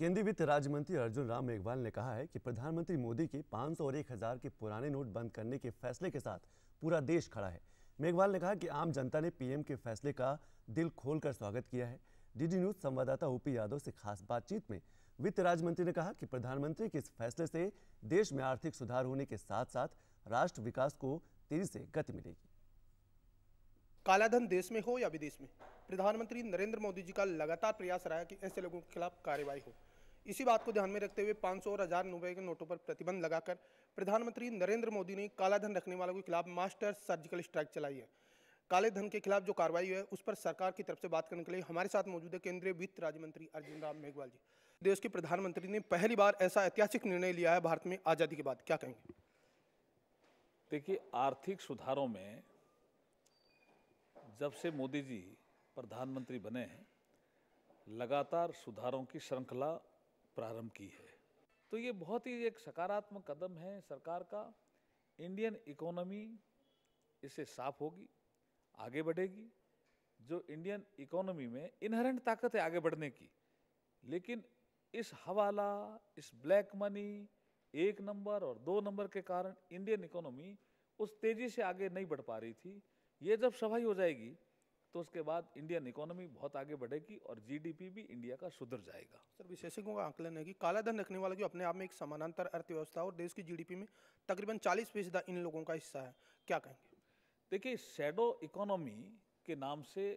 केंद्रीय वित्त राज्य मंत्री अर्जुन राम मेघवाल ने कहा है कि प्रधानमंत्री मोदी के 500 और 1000 के पुराने नोट बंद करने के फैसले के साथ पूरा देश खड़ा है मेघवाल ने कहा कि आम जनता ने पीएम के फैसले का दिल खोलकर स्वागत किया है डीडी न्यूज संवाददाता ओपी यादव से खास बातचीत में वित्त राज्य मंत्री ने कहा कि प्रधानमंत्री के इस फैसले से देश में आर्थिक सुधार होने के साथ साथ राष्ट्र विकास को तेजी से गति मिलेगी कालाधन देश में हो या विदेश में प्रधानमंत्री नरेंद्र मोदी जी का लगातार प्रयास रहा है कि ऐसे लोगों के खिलाफ कार्रवाई हो इसी बात को ध्यान में रखते हुए 500 और हजार रुपए के नोटों पर प्रतिबंध लगाकर प्रधानमंत्री नरेंद्र मोदी ने काला धन रखने वालों के खिलाफ मास्टर सर्जिकल स्ट्राइक चलाई है काले धन के खिलाफ जो कार्रवाई है उस पर सरकार की तरफ से बात करने के लिए हमारे साथ मौजूद है केंद्रीय वित्त राज्य मंत्री अर्जुन राम मेघवाल जी देश के प्रधानमंत्री ने पहली बार ऐसा ऐतिहासिक निर्णय लिया है भारत में आज़ादी के बाद क्या कहेंगे देखिए आर्थिक सुधारों में जब से मोदी जी प्रधानमंत्री बने हैं लगातार सुधारों की श्रृंखला प्रारंभ की है तो ये बहुत ही एक सकारात्मक कदम है सरकार का इंडियन इकोनॉमी इससे साफ होगी आगे बढ़ेगी जो इंडियन इकोनॉमी में इनहरेंट ताकत है आगे बढ़ने की लेकिन इस हवाला इस ब्लैक मनी एक नंबर और दो नंबर के कारण इंडियन इकोनॉमी उस तेज़ी से आगे नहीं बढ़ पा रही थी ये जब सफाई हो जाएगी तो उसके बाद इंडियन इकोनॉमी बहुत आगे बढ़ेगी और जीडीपी भी इंडिया का सुधर जाएगा सर विशेषज्ञों का आंकलन है कि काला धन रखने वाला जो अपने आप में एक समानांतर अर्थव्यवस्था और देश की जीडीपी में तकरीबन 40 फीसद इन लोगों का हिस्सा है क्या कहेंगे देखिए शेडो इकोनॉमी के नाम से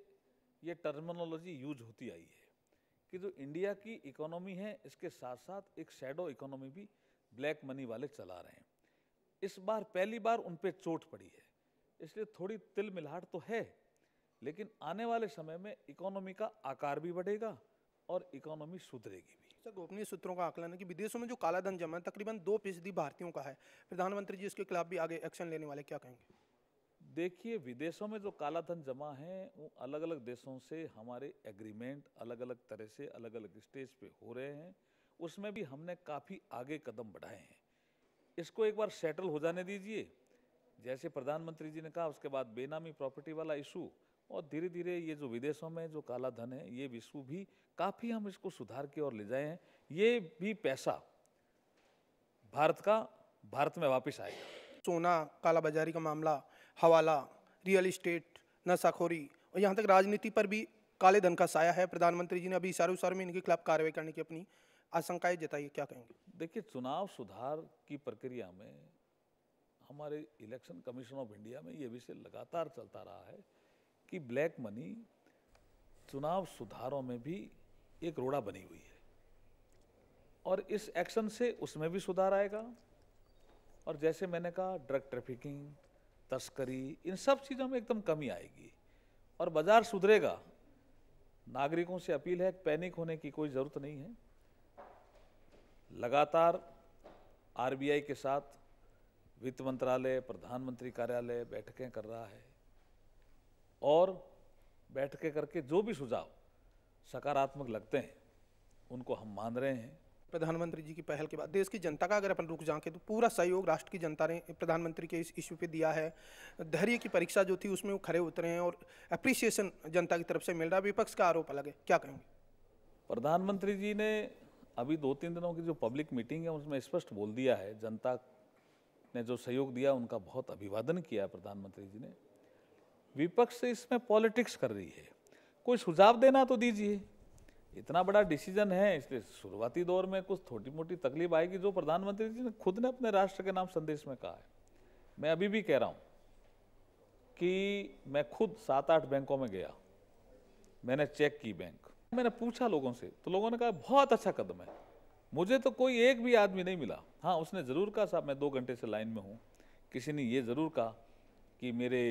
ये टर्मिनोलॉजी यूज होती आई है कि जो इंडिया की इकोनॉमी है इसके साथ साथ एक शेडो इकोनॉमी भी ब्लैक मनी वाले चला रहे हैं इस बार पहली बार उन पर चोट पड़ी है इसलिए थोड़ी तिल मिलाहट तो है लेकिन आने वाले समय में इकोनॉमी का आकार भी बढ़ेगा और इकोनॉमी सुधरेगी भी सर गोपनीय सूत्रों का आकलन है कि विदेशों में जो काला धन जमा है तकरीबन दो फीसदी भारतीयों का है प्रधानमंत्री जी इसके खिलाफ भी आगे एक्शन लेने वाले क्या कहेंगे देखिए विदेशों में जो काला धन जमा है वो अलग अलग देशों से हमारे एग्रीमेंट अलग अलग तरह से अलग अलग स्टेज पे हो रहे हैं उसमें भी हमने काफ़ी आगे कदम बढ़ाए हैं इसको एक बार सेटल हो जाने दीजिए जैसे प्रधानमंत्री जी ने कहा उसके बाद बेनामी प्रॉपर्टी वाला इशू और धीरे धीरे ये जो विदेशों में जो काला धन है ये विश्व भी काफ़ी हम इसको सुधार की ओर ले जाए हैं ये भी पैसा भारत का भारत में वापस आएगा सोना काला बाजारी का मामला हवाला रियल इस्टेट नशाखोरी और यहाँ तक राजनीति पर भी काले धन का साया है प्रधानमंत्री जी ने अभी इशारों इशारों में इनके खिलाफ कार्रवाई करने की अपनी आशंकाएं जताई क्या कहेंगे देखिए चुनाव सुधार की प्रक्रिया में हमारे इलेक्शन कमीशन ऑफ इंडिया में ये विषय लगातार चलता रहा है कि ब्लैक मनी चुनाव सुधारों में भी एक रोड़ा बनी हुई है और इस एक्शन से उसमें भी सुधार आएगा और जैसे मैंने कहा ड्रग ट्रैफिकिंग तस्करी इन सब चीज़ों में एकदम कमी आएगी और बाज़ार सुधरेगा नागरिकों से अपील है पैनिक होने की कोई ज़रूरत नहीं है लगातार आरबीआई के साथ वित्त मंत्रालय प्रधानमंत्री कार्यालय बैठकें कर रहा है और बैठ के करके जो भी सुझाव सकारात्मक लगते हैं उनको हम मान रहे हैं प्रधानमंत्री जी की पहल के बाद देश की जनता का अगर अपन रुक जाके तो पूरा सहयोग राष्ट्र की जनता ने प्रधानमंत्री के इस इश्यू पे दिया है धैर्य की परीक्षा जो थी उसमें वो खड़े उतरे हैं और अप्रिसिएशन जनता की तरफ से मिल रहा है विपक्ष का आरोप अलग है क्या कहेंगे प्रधानमंत्री जी ने अभी दो तीन दिनों की जो पब्लिक मीटिंग है उसमें स्पष्ट बोल दिया है जनता ने जो सहयोग दिया उनका बहुत अभिवादन किया प्रधानमंत्री जी ने विपक्ष इसमें पॉलिटिक्स कर रही है कोई सुझाव देना तो दीजिए इतना बड़ा डिसीजन है इसलिए शुरुआती दौर में कुछ छोटी मोटी तकलीफ आएगी जो प्रधानमंत्री जी ने खुद ने अपने राष्ट्र के नाम संदेश में कहा है मैं अभी भी कह रहा हूँ कि मैं खुद सात आठ बैंकों में गया मैंने चेक की बैंक मैंने पूछा लोगों से तो लोगों ने कहा बहुत अच्छा कदम है मुझे तो कोई एक भी आदमी नहीं मिला हाँ उसने ज़रूर कहा साहब मैं दो घंटे से लाइन में हूँ किसी ने ये ज़रूर कहा कि मेरे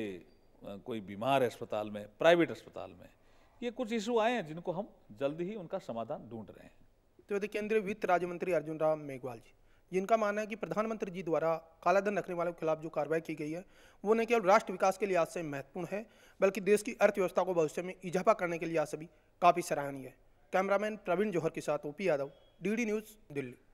कोई बीमार है अस्पताल में प्राइवेट अस्पताल में ये कुछ इशू आए हैं जिनको हम जल्द ही उनका समाधान ढूंढ रहे हैं तो केंद्रीय वित्त राज्य मंत्री अर्जुन राम मेघवाल जी जिनका मानना है कि प्रधानमंत्री जी द्वारा कालाधन रखने वालों के खिलाफ जो कार्रवाई की गई है वो न केवल राष्ट्र विकास के लिहाज से महत्वपूर्ण है बल्कि देश की अर्थव्यवस्था को भविष्य में इजाफा करने के लिहाज से भी काफ़ी सराहनीय है कैमरामैन प्रवीण जौहर के साथ OP Yadav D news Delhi